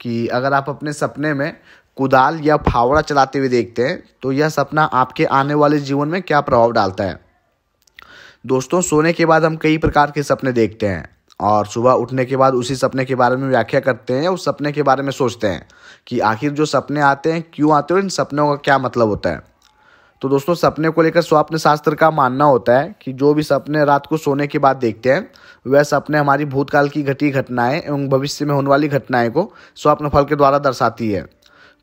कि अगर आप अपने सपने में कुदाल या फावड़ा चलाते हुए देखते हैं तो यह सपना आपके आने वाले जीवन में क्या प्रभाव डालता है दोस्तों सोने के बाद हम कई प्रकार के सपने देखते हैं और सुबह उठने के बाद उसी सपने के बारे में व्याख्या करते हैं या उस सपने के बारे में सोचते हैं कि आखिर जो सपने आते हैं क्यों आते हैं इन सपनों का क्या मतलब होता है तो दोस्तों सपने को लेकर स्वप्न शास्त्र का मानना होता है कि जो भी सपने रात को सोने के बाद देखते हैं वह सपने हमारी भूतकाल की घटी घटनाएं एवं भविष्य में होने वाली घटनाएं को स्वप्न फल के द्वारा दर्शाती है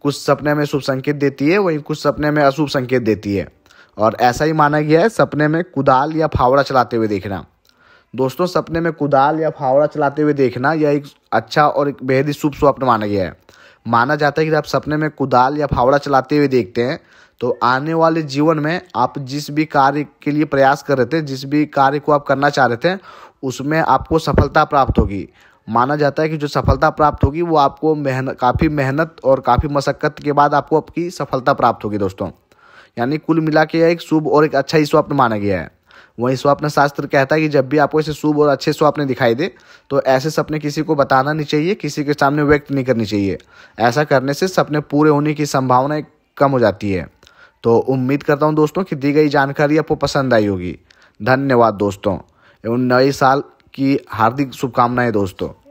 कुछ सपने में शुभ संकेत देती है वहीं कुछ सपने में अशुभ संकेत देती है और ऐसा ही माना गया है सपने में कुदाल या फावड़ा चलाते हुए देखना दोस्तों सपने में कुदाल या फावड़ा चलाते हुए देखना यह एक अच्छा और एक बेहद ही शुभ स्वप्न माना गया है माना जाता है कि आप सपने में कुदाल या फावड़ा चलाते हुए देखते हैं तो आने वाले जीवन में आप जिस भी कार्य के लिए प्रयास कर रहे थे जिस भी कार्य को आप करना चाह रहे थे उसमें आपको सफलता प्राप्त होगी माना जाता है कि जो सफलता प्राप्त होगी वो आपको मेहनत काफ़ी मेहनत और काफ़ी मशक्क़त के बाद आपको आपकी सफलता प्राप्त होगी दोस्तों यानी कुल मिला के एक शुभ और एक अच्छा ही स्वप्न माना गया है वहीं स्वप्न शास्त्र कहता है कि जब भी आपको ऐसे शुभ और अच्छे स्वप्न दिखाई दे तो ऐसे सपने किसी को बताना नहीं चाहिए किसी के सामने व्यक्त नहीं करनी चाहिए ऐसा करने से सपने पूरे होने की संभावना कम हो जाती है तो उम्मीद करता हूँ दोस्तों कि दी गई जानकारी आपको पसंद आई होगी धन्यवाद दोस्तों एवं नए साल की हार्दिक शुभकामनाएं दोस्तों